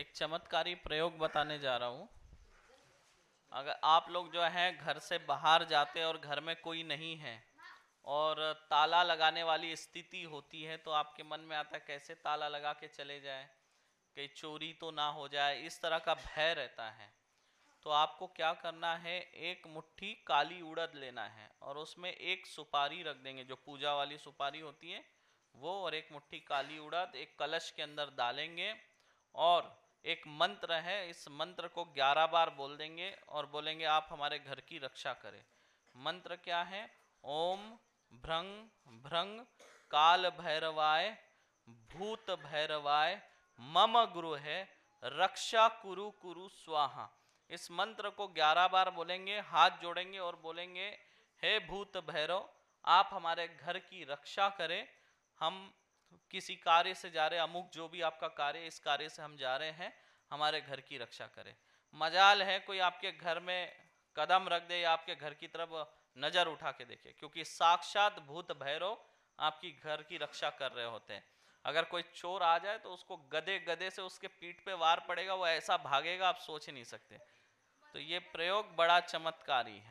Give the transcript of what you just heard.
एक चमत्कारी प्रयोग बताने जा रहा हूँ अगर आप लोग जो है घर से बाहर जाते और घर में कोई नहीं है और ताला लगाने वाली स्थिति होती है तो आपके मन में आता है कैसे ताला लगा के चले जाए कहीं चोरी तो ना हो जाए इस तरह का भय रहता है तो आपको क्या करना है एक मुट्ठी काली उड़द लेना है और उसमें एक सुपारी रख देंगे जो पूजा वाली सुपारी होती है वो और एक मुट्ठी काली उड़द एक कलश के अंदर डालेंगे और एक मंत्र है इस मंत्र को ग्यारह बार बोल देंगे और बोलेंगे आप हमारे घर की रक्षा करें मंत्र क्या है ओम भ्रंग भ्रंग काल भैरवाय भूत भैरवाय मम गुरु है रक्षा कुरु कुरु स्वाहा इस मंत्र को ग्यारह बार बोलेंगे हाथ जोड़ेंगे और बोलेंगे हे भूत भैरव आप हमारे घर की रक्षा करें हम किसी कार्य से जा रहे अमुक जो भी आपका कार्य इस कार्य से हम जा रहे हैं हमारे घर की रक्षा करें मजाल है कोई आपके घर में कदम रख दे या आपके घर की तरफ नज़र उठा के देखे क्योंकि साक्षात भूत भैरव आपकी घर की रक्षा कर रहे होते हैं अगर कोई चोर आ जाए तो उसको गदे गधे से उसके पीठ पे वार पड़ेगा वो ऐसा भागेगा आप सोच नहीं सकते तो ये प्रयोग बड़ा चमत्कारी है